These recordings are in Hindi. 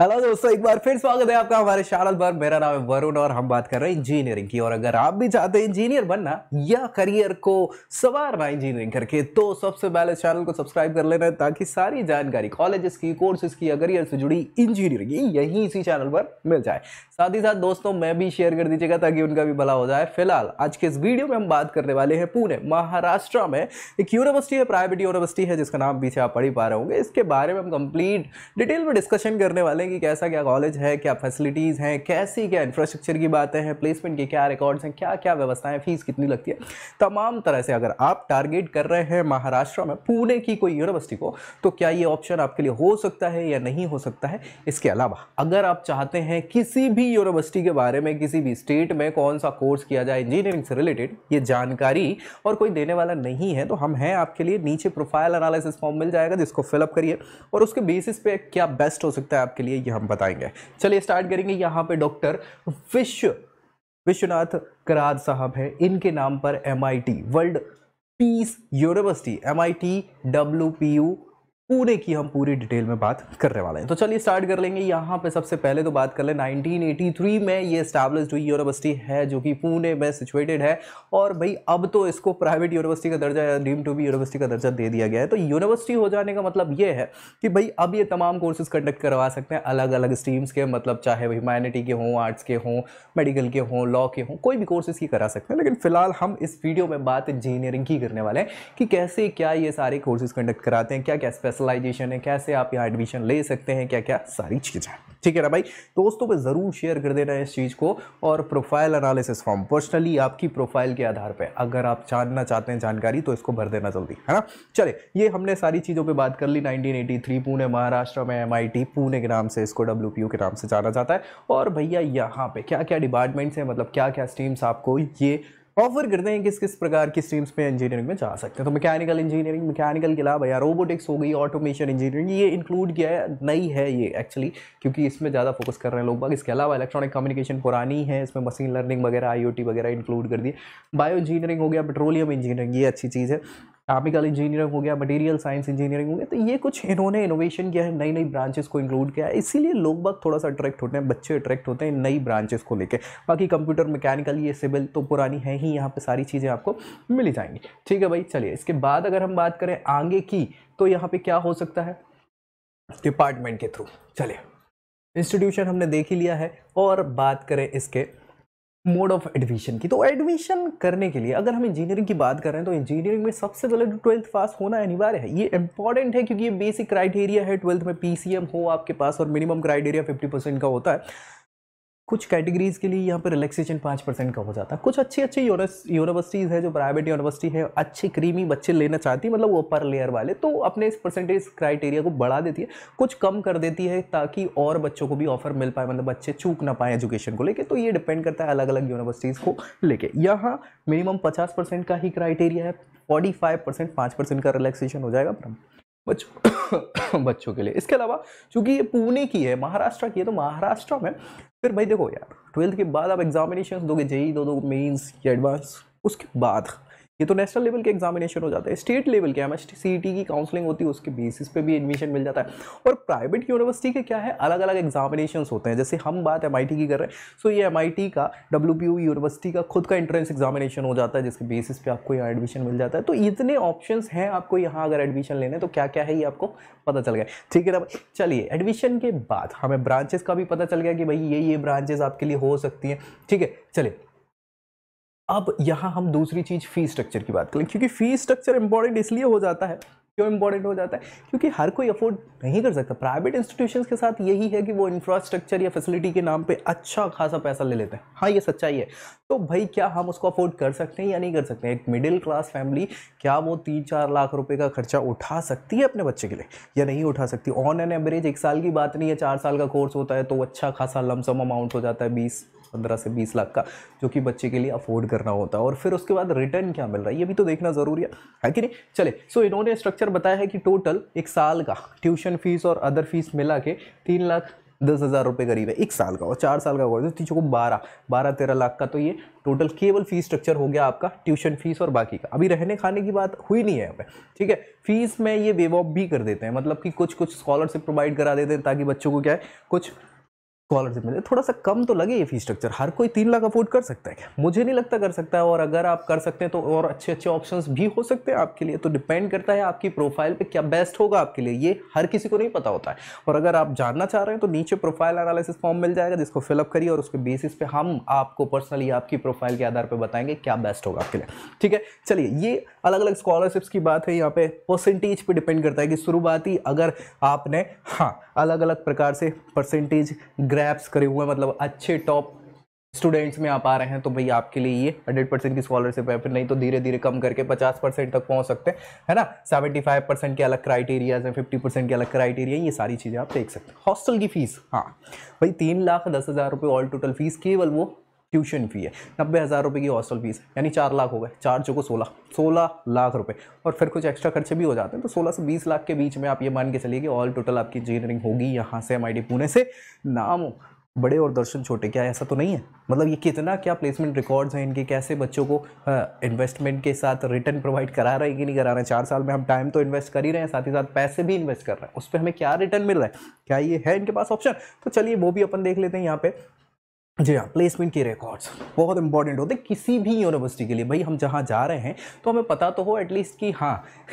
हेलो दोस्तों एक बार फिर स्वागत है आपका हमारे चैनल पर मेरा नाम है वरुण और हम बात कर रहे हैं इंजीनियरिंग की और अगर आप भी चाहते हैं इंजीनियर बनना या करियर को संवारना इंजीनियरिंग करके तो सबसे पहले चैनल को सब्सक्राइब कर लेना ताकि सारी जानकारी कॉलेजेस की कोर्सेज की या करियर से जुड़ी इंजीनियरिंग यही इसी चैनल पर मिल जाए साथ ही साथ दोस्तों मैं भी शेयर कर दीजिएगा ताकि उनका भी भला हो जाए फिलहाल आज के इस वीडियो में हम बात करने वाले हैं पुणे महाराष्ट्र में एक यूनिवर्सिटी है प्राइवेट यूनिवर्सिटी है जिसका नाम पीछे आप पढ़ ही पा रहे होंगे इसके बारे में हम कंप्लीट डिटेल में डिस्कशन करने वाले हैं कि कैसा क्या कॉलेज है क्या फैसिलिटीज़ हैं कैसी क्या इंफ्रास्ट्रक्चर की बातें हैं प्लेसमेंट के क्या रिकॉर्ड्स हैं क्या क्या व्यवस्थाएँ फीस कितनी लगती है तमाम तरह से अगर आप टारगेट कर रहे हैं महाराष्ट्र में पुणे की कोई यूनिवर्सिटी को तो क्या ये ऑप्शन आपके लिए हो सकता है या नहीं हो सकता है इसके अलावा अगर आप चाहते हैं किसी भी भी यूनिवर्सिटी के बारे में किसी भी स्टेट में कौन सा कोर्स किया जाए इंजीनियरिंग से रिलेटेड ये जानकारी और कोई देने वाला नहीं है तो हम हैं आपके लिए नीचे प्रोफाइल एनालिसिस फॉर्म मिल जाएगा जिसको फिलअप करिए और उसके बेसिस पे क्या बेस्ट हो सकता है आपके लिए ये हम बताएंगे चलिए स्टार्ट करेंगे यहाँ पर डॉक्टर विश्व विश्वनाथ कराद साहब हैं इनके नाम पर M world peace university M I T W P U पूरे की हम पूरी डिटेल में बात करने वाले हैं तो चलिए स्टार्ट कर लेंगे यहाँ पे सबसे पहले तो बात कर ले 1983 में ये स्टैब्लिश हुई यूनिवर्सिटी है जो कि पुणे में सिचुएटेड है और भाई अब तो इसको प्राइवेट यूनिवर्सिटी का दर्जा डीम टू बी यूनिवर्सिटी का दर्जा दे दिया गया है तो यूनिवर्सिटी हो जाने का मतलब ये है कि भाई अब ये तमाम कोर्सेज कंडक्ट करवा सकते हैं अलग अलग स्ट्रीम्स के मतलब चाहे वो ह्यूमैनिटी के हों आर्ट्स के हों मेडिकल के हों लॉ के हों कोई भी कोर्सेज की करा सकते हैं लेकिन फिलहाल हम इस वीडियो में बात इंजीनियरिंग की करने वाले हैं कि कैसे क्या ये सारे कोर्सेज कंडक्ट कराते हैं क्या क्या स्पेशलाइजेशन है कैसे आप यहाँ एडमिशन ले सकते हैं क्या क्या सारी चीज़ें ठीक है ना भाई तो दोस्तों पे ज़रूर शेयर कर देना इस चीज़ को और प्रोफाइल एनालिसिस फॉर्म पर्सनली आपकी प्रोफाइल के आधार पर अगर आप जानना चाहते हैं जानकारी तो इसको भर देना जल्दी है ना चले ये हमने सारी चीज़ों पर बात कर ली 1983 पुणे महाराष्ट्र में एमआईटी पुणे के नाम से इसको डब्ल्यू के नाम से जाना जाता है और भैया यहाँ पे क्या क्या डिपार्टमेंट्स हैं मतलब क्या क्या स्ट्रीम्स आपको ये ऑफर करते हैं किस किस प्रकार की स्ट्रीम्स पे इंजीनियरिंग में जा सकते हैं तो मैकेनिकल इंजीनियरिंग मैकेनिकल के अलावा या रोबोटिक्स हो गई ऑटोमेशन इंजीनियरिंग ये इंक्लूड किया है नई है ये एक्चुअली क्योंकि इसमें ज़्यादा फोकस कर रहे हैं लोग बाग इसके अलावा इलेक्ट्रॉनिक कम्युनिकेशन पुरानी है इसमें मशीन लर्निंग वगैरह आई वगैरह इंक्लूड कर दिए बायो इंजीनियरिंग हो गया पेट्रोलियम इंजीनियरिंग ये अच्छी चीज़ है केमिकल इंजीनियरिंग हो गया मटेरियल साइंस इंजीनियरिंग हो गया तो ये कुछ इन्होंने इनोवेशन किया है नई नई ब्रांचेस को इंक्लूड किया है इसीलिए लोग बहुत थोड़ा सा अट्रैक्ट होते हैं बच्चे अट्रैक्ट होते हैं नई ब्रांचेस को लेकर बाकी कंप्यूटर मैकेनिकल ये सिविल तो पुरानी है ही यहाँ पर सारी चीज़ें आपको मिली जाएंगी ठीक है भाई चलिए इसके बाद अगर हम बात करें आगे की तो यहाँ पर क्या हो सकता है डिपार्टमेंट के थ्रू चलिए इंस्टीट्यूशन हमने देख ही लिया है और बात करें इसके मोड ऑफ एडमिशन की तो एडमिशन करने के लिए अगर हम इंजीनियरिंग की बात कर रहे हैं तो इंजीनियरिंग में सबसे पहले तो ट्वेल्थ पास होना अनिवार्य है ये इंपॉर्टेंट है क्योंकि ये बेसिक क्राइटेरिया है ट्वेल्थ में पीसीएम हो आपके पास और मिनिमम क्राइटेरिया फिफ्टी परसेंट का होता है कुछ कैटेगरीज़ के लिए यहाँ पर रिलैक्सेशन पाँच परसेंट का हो जाता है कुछ अच्छी अच्छी यूनिवर्सिटीज़ है जो प्राइवेट यूनिवर्सिटी है अच्छी क्रीमी बच्चे लेना चाहती है मतलब वो पर लेयर वाले तो अपने इस परसेंटेज क्राइटेरिया को बढ़ा देती है कुछ कम कर देती है ताकि और बच्चों को भी ऑफर मिल पाए मतलब बच्चे चूक ना पाए एजुकेशन को लेकर तो ये डिपेंड करता है अलग अलग यूनिवर्सिटीज़ को लेके यहाँ मिनिमम पचास परसेंट का ही क्राइटेरिया है फोर्टी फाइव परसेंट पाँच परसेंट का रिलैक्सेशन हो जाएगा बच्चों बच्चों के लिए इसके अलावा चूंकि ये पुणे की है महाराष्ट्र की है तो महाराष्ट्र में फिर भाई देखो यार ट्वेल्थ के बाद आप एग्जामिनेशन दोगे जेई e, दो दो मेंस या एडवांस उसके बाद ये तो नेशनल लेवल के एग्जामिनेशन हो जाता है स्टेट लेवल के हमें सी की काउंसलिंग होती है उसके बेसिस पे भी एडमिशन मिल जाता है और प्राइवेट यूनिवर्सिटी के क्या है अलग अलग एग्जामिनेशन होते हैं जैसे हम बात एम की कर रहे हैं सो तो ये एम का डब्ल्यू यूनिवर्सिटी का खुद का एंट्रेंस एग्जामिनेशन हो जाता है जिसके बेसिस पे आपको यहाँ एडमिशन मिल जाता है तो इतने ऑप्शन हैं आपको यहाँ अगर एडमिशन लेने तो क्या क्या है ये आपको पता चल गया ठीक है ना चलिए एडमिशन के बाद हमें ब्रांचेस का भी पता चल गया कि भाई ये ये ब्रांचेस आपके लिए हो सकती हैं ठीक है चलिए अब यहाँ हम दूसरी चीज़ फ़ी स्ट्रक्चर की बात करें क्योंकि फ़ी स्ट्रक्चर इंपॉर्टेंट इसलिए हो जाता है क्यों इंपॉर्टेंट हो जाता है क्योंकि हर कोई अफोर्ड नहीं कर सकता प्राइवेट इंस्टीट्यूशन के साथ यही है कि वो इंफ्रास्ट्रक्चर या फैसिलिटी के नाम पे अच्छा खासा पैसा ले लेते हैं हाँ ये सच्चाई है तो भाई क्या हम उसको अफोर्ड कर सकते हैं या नहीं कर सकते एक मिडिल क्लास फैमिली क्या वो तीन चार लाख रुपये का खर्चा उठा सकती है अपने बच्चे के लिए या नहीं उठा सकती ऑन एन एवरेज एक साल की बात नहीं है चार साल का कोर्स होता है तो अच्छा खासा लमसम अमाउंट हो जाता है बीस पंद्रह से बीस लाख का जो कि बच्चे के लिए अफोर्ड करना होता है और फिर उसके बाद रिटर्न क्या मिल रहा है ये भी तो देखना ज़रूरी है है कि नहीं चले सो इन्होंने स्ट्रक्चर बताया है कि टोटल एक साल का ट्यूशन फीस और अदर फीस मिला के तीन लाख दस हज़ार रुपये करीब है एक साल का और चार साल का कर टीचर को बारह बारह तेरह लाख का तो ये टोटल केवल फीस स्ट्रक्चर हो गया आपका ट्यूशन फीस और बाकी का अभी रहने खाने की बात हुई नहीं है हमें ठीक है फीस में ये वेव ऑफ भी कर देते हैं मतलब कि कुछ कुछ स्कॉलरशिप प्रोवाइड करा देते हैं ताकि बच्चों को क्या है कुछ स्कॉलरशिप मिले थोड़ा सा कम तो लगे ये फी स्ट्रक्चर हर कोई तीन लाख अफोर्ड कर सकता है मुझे नहीं लगता कर सकता है और अगर आप कर सकते हैं तो और अच्छे अच्छे ऑप्शंस भी हो सकते हैं आपके लिए तो डिपेंड करता है आपकी प्रोफाइल पे क्या बेस्ट होगा आपके लिए ये हर किसी को नहीं पता होता है और अगर आप जानना चाह रहे हैं तो नीचे प्रोफाइल एनालिसिस फॉर्म मिल जाएगा जिसको फिलअप करिए और उसके बेसिस पे हम आपको पर्सनली आपकी प्रोफाइल के आधार पर बताएंगे क्या बेस्ट होगा आपके लिए ठीक है चलिए ये अलग अलग स्कॉलरशिप्स की बात है यहाँ पे परसेंटेज पर डिपेंड करता है कि शुरुआती अगर आपने हाँ अलग अलग प्रकार से परसेंटेज ग्रैप्स करे हुए मतलब अच्छे टॉप स्टूडेंट्स में आप आ रहे हैं तो भाई आपके लिए ये हंड्रेड परसेंट की स्कॉलरशिप है फिर नहीं तो धीरे धीरे कम करके पचास परसेंट तक पहुंच सकते हैं है ना सेवेंटी फाइव परसेंट के अलग क्राइटेरियाज हैं फिफ्टी परसेंट के अलग क्राइटेरिया ये सारी चीज़ें आप देख सकते हैं हॉस्टल की फ़ीस हाँ भाई तीन लाख दस हज़ार रुपये ऑल टोटल फीस केवल वो ट्यूशन फ़ी है नब्बे हज़ार रुपये की हॉस्टल फीस यानी चार लाख हो गए चार चौको सोलह सोलह लाख रुपये और फिर कुछ एक्स्ट्रा खर्चे भी हो जाते हैं तो सोलह से बीस लाख के बीच में आप ये मान के चलिए कि ऑल टोटल आपकी इंजीनियरिंग होगी यहाँ से एम पुणे से नाम बड़े और दर्शन छोटे क्या ऐसा तो नहीं है मतलब ये कितना क्या प्लेसमेंट रिकॉर्ड्स हैं इनके कैसे बच्चों को इन्वेस्टमेंट के साथ रिटर्न प्रोवाइड करा रहे हैं कि नहीं करा रहे हैं चार साल में हम टाइम तो इन्वेस्ट कर ही रहे हैं साथ ही साथ पैसे भी इन्वेस्ट कर रहे हैं उस पर हमें क्या रिटर्न मिल रहा है क्या ये है इनके पास ऑप्शन तो चलिए वो भी अपन देख लेते हैं यहाँ पे जी हाँ प्लेसमेंट के रिकॉर्ड्स बहुत इंपॉर्टेंट होते हैं किसी भी यूनिवर्सिटी के लिए भाई हम जहाँ जा रहे हैं तो हमें पता तो हो एटलीस्ट कि हाँ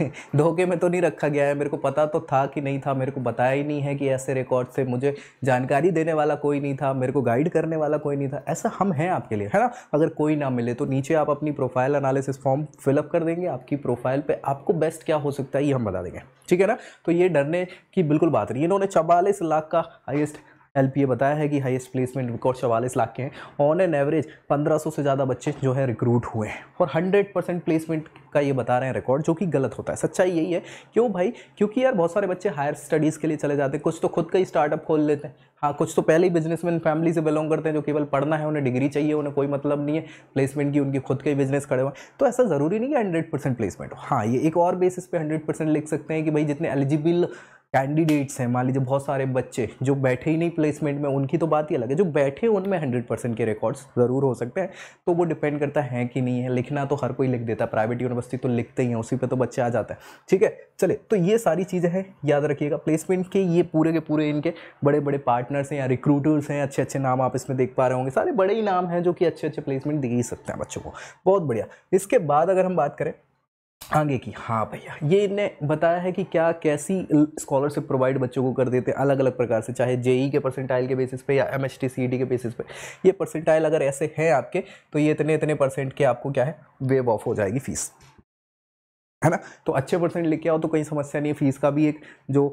धोखे में तो नहीं रखा गया है मेरे को पता तो था कि नहीं था मेरे को बताया ही नहीं है कि ऐसे रिकॉर्ड से मुझे जानकारी देने वाला कोई नहीं था मेरे को गाइड करने वाला कोई नहीं था ऐसा हम हैं आपके लिए है ना अगर कोई ना मिले तो नीचे आप अपनी प्रोफाइल एनालिसिस फॉर्म फिलअप कर देंगे आपकी प्रोफाइल पर आपको बेस्ट क्या हो सकता है ये हम बता देंगे ठीक है ना तो ये डरने की बिल्कुल बात नहीं इन्होंने चवालीस लाख का हाइस्ट पी ए बताया है कि हाईएस्ट प्लेसमेंट रिकॉर्ड चवालीस लाख के हैं ऑन एन एवरेज 1500 से ज़्यादा बच्चे जो है रिक्रूट हुए हैं और 100 परसेंट प्लेसमेंट का ये बता रहे हैं रिकॉर्ड जो कि गलत होता है सच्चाई यही है क्यों भाई क्योंकि यार बहुत सारे बच्चे हायर स्टडीज़ के लिए चले जाते हैं कुछ तो खुद का ही स्टार्टअप खोल लेते हैं हाँ कुछ तो पहले ही बिजनेसमैन फैमिली से बिलोंग करते हैं जो केवल पढ़ना है उन्हें डिग्री चाहिए उन्हें कोई मतलब नहीं है प्लेसमेंट की उनकी खुद के ही बिजनेस खड़े हुए तो ऐसा ज़रूरी नहीं है हंड्रेड परसेंट प्लेसमेंट हो हाँ ये एक और बेसिस पे हंड्रेड परसेंट लिख सकते हैं कि भाई जितने एलिजिबल कैंडिडेट्स हैं मान लीजिए बहुत सारे बच्चे जो बैठे ही नहीं प्लेसमेंट में उनकी तो बात ही अलग है जो बैठे उनमें हंड्रेड परसेंट के रिकॉर्ड्स ज़रूर हो सकते हैं तो वो डिपेंड करता है कि नहीं है लिखना तो हर कोई लिख देता है प्राइवेट यूनिवर्सिटी तो लिखते ही हैं उसी पर तो बच्चे आ जाते हैं ठीक है चले तो ये सारी चीज़ें हैं याद रखिएगा प्लेसमेंट के ये पूरे के पूरे इनके बड़े बड़े पार्टनर्स हैं या रिक्रूटर्स हैं अच्छे अच्छे नाम आप इसमें देख पा रहे होंगे सारे बड़े ही नाम हैं जो कि अच्छे अच्छे प्लेसमेंट दे ही सकते हैं बच्चों को बहुत बढ़िया इसके बाद अगर हम बात करें आगे की हाँ भैया ये इनने बताया है कि क्या कैसी स्कॉलरशिप प्रोवाइड बच्चों को कर देते हैं अलग अलग प्रकार से चाहे जेई e के परसेंटाइल के बेसिस पे या एम एच e के बेसिस पे ये परसेंटाइल अगर ऐसे हैं आपके तो ये इतने इतने परसेंट के आपको क्या है वेव ऑफ हो जाएगी फ़ीस है ना तो अच्छे परसेंट लेके आओ तो कहीं समस्या नहीं है फीस का भी एक जो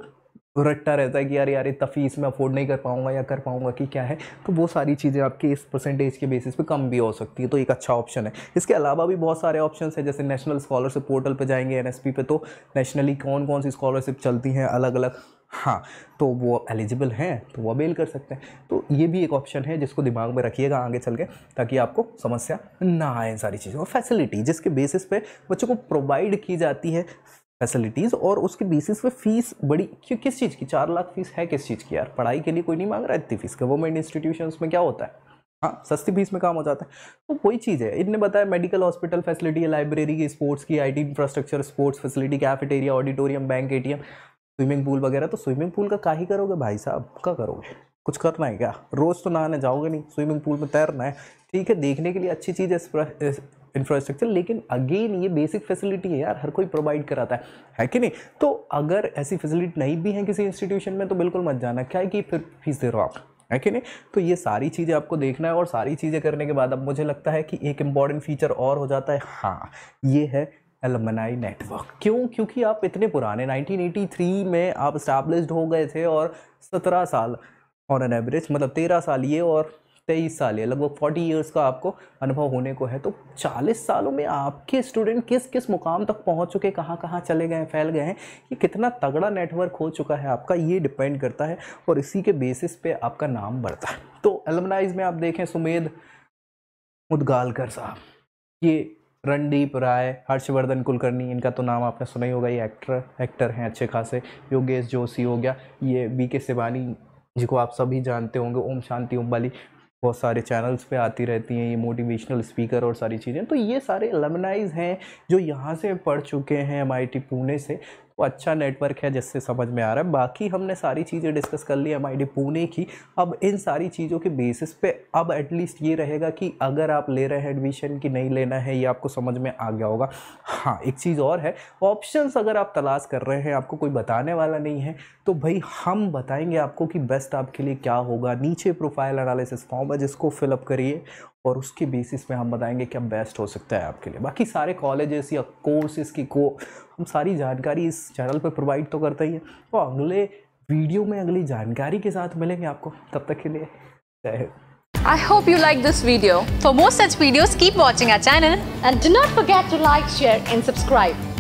रट्टा रहता है कि यार यार इतना फीस मैं अफोर्ड नहीं कर पाऊँगा या कर पाऊंगा कि क्या है तो वो सारी चीज़ें आपकी इस परसेंटेज के बेसिस पे कम भी हो सकती है तो एक अच्छा ऑप्शन है इसके अलावा भी बहुत सारे ऑप्शन है जैसे नेशनल स्कॉलरशिप पोर्टल पर जाएंगे एन पे तो नेशनली कौन कौन सी स्कॉलरशिप चलती हैं अलग अलग हाँ तो वो एलिजिबल हैं तो वो अवेल कर सकते हैं तो ये भी एक ऑप्शन है जिसको दिमाग में रखिएगा आगे चल के ताकि आपको समस्या ना आए सारी चीज़ों और फैसिलिटी जिसके बेसिस पे बच्चों को प्रोवाइड की जाती है फैसिलिटीज़ और उसके बेसिस पे फीस बड़ी क्यों किस चीज़ की चार लाख फीस है किस चीज़ की यार पढ़ाई के लिए कोई नहीं मांग रहा इतनी फीस गवर्नमेंट इंस्टीट्यूशन में क्या होता है हाँ सस्ती फीस में काम हो जाता है तो वही चीज़ है इनने बताया मेडिकल हॉस्पिटल फैसिलिटी लाइब्रेरी की स्पोर्ट्स की IT infrastructure sports facility cafeteria auditorium bank A swimming pool वगैरह तो स्विमिंग पूल का का ही करोगे भाई साहब का करोगे कुछ करना है क्या रोज़ तो नहाने जाओगे नहीं स्विमिंग पूल में तैरना है ठीक है देखने के लिए अच्छी चीज़ है इंफ्रास्ट्रक्चर लेकिन अगेन ये बेसिक फैसिलिटी है यार हर कोई प्रोवाइड कराता है है कि नहीं तो अगर ऐसी फैसिलिटी नहीं भी है किसी इंस्टीट्यूशन में तो बिल्कुल मत जाना क्या है कि फिर फीस दे रॉक है कि नहीं तो ये सारी चीज़ें आपको देखना है और सारी चीज़ें करने के बाद अब मुझे लगता है कि एक इम्पॉर्टेंट फीचर और हो जाता है हाँ ये है एलमनाई नेटवर्क क्यों क्योंकि आप इतने पुराने 1983 में आप स्टैब्लिश हो गए थे और 17 साल ऑन एन एवरेज मतलब 13 साल ये और तेईस साल या लगभग फोर्टी ईयर्स का आपको अनुभव होने को है तो चालीस सालों में आपके स्टूडेंट किस किस मुकाम तक पहुँच चुके कहाँ कहाँ चले गए फैल गए हैं ये कितना तगड़ा नेटवर्क हो चुका है आपका ये डिपेंड करता है और इसी के बेसिस पे आपका नाम बढ़ता है तो एलमनाइज में आप देखें सुमेध मुदगालकर साहब ये रणदीप राय हर्षवर्धन कुलकर्णी इनका तो नाम आपने सुना ही होगा ये एक्टर एक्टर हैं अच्छे खासे योगेश जोशी हो गया ये बी के सिवानी जिसको आप सभी जानते होंगे ओम शांति ओम बाली बहुत सारे चैनल्स पे आती रहती हैं ये मोटिवेशनल स्पीकर और सारी चीज़ें तो ये सारे लमनाइज़ हैं जो यहाँ से पढ़ चुके हैं एम पुणे से वो अच्छा नेटवर्क है जिससे समझ में आ रहा है बाकी हमने सारी चीज़ें डिस्कस कर ली एम पुणे की अब इन सारी चीज़ों के बेसिस पे अब एटलीस्ट ये रहेगा कि अगर आप ले रहे हैं एडमिशन कि नहीं लेना है ये आपको समझ में आ गया होगा हाँ एक चीज़ और है ऑप्शंस अगर आप तलाश कर रहे हैं आपको कोई बताने वाला नहीं है तो भाई हम बताएंगे आपको कि बेस्ट आपके लिए क्या होगा नीचे प्रोफाइल एनालिसिस फॉर्म है जिसको फिलअप करिए और उसके बेसिस पे हम बताएंगे क्या बेस्ट हो सकता है आपके लिए बाकी सारे कॉलेजेस या कोर्सेज़ की को हम सारी जानकारी इस चैनल पर प्रोवाइड तो करते ही हैं तो अगले वीडियो में अगली जानकारी के साथ मिलेंगे आपको तब तक के लिए जय Hind I hope you like this video. For more such videos, keep watching our channel and do not forget to like, share and subscribe.